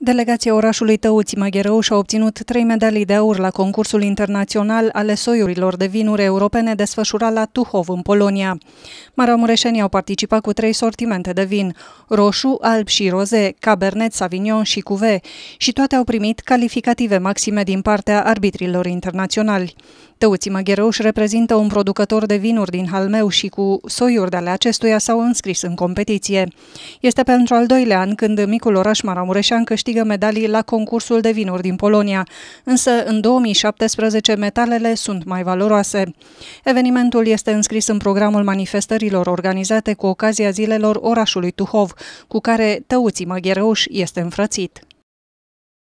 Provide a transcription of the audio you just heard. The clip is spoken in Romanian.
Delegația orașului Tăuți Maghereu și-a obținut trei medalii de aur la concursul internațional ale soiurilor de vinuri europene desfășurat la Tuhov, în Polonia. Maramureșenii au participat cu trei sortimente de vin, roșu, alb și roze, cabernet, savignon și cuve, și toate au primit calificative maxime din partea arbitrilor internaționali. Teuții Măghereuș reprezintă un producător de vinuri din Halmeu și cu soiuri de ale acestuia s-au înscris în competiție. Este pentru al doilea an când micul oraș Maramureșan câștigă medalii la concursul de vinuri din Polonia, însă în 2017 metalele sunt mai valoroase. Evenimentul este înscris în programul manifestărilor organizate cu ocazia zilelor orașului Tuhov, cu care Tăuții Măghereuș este înfrățit.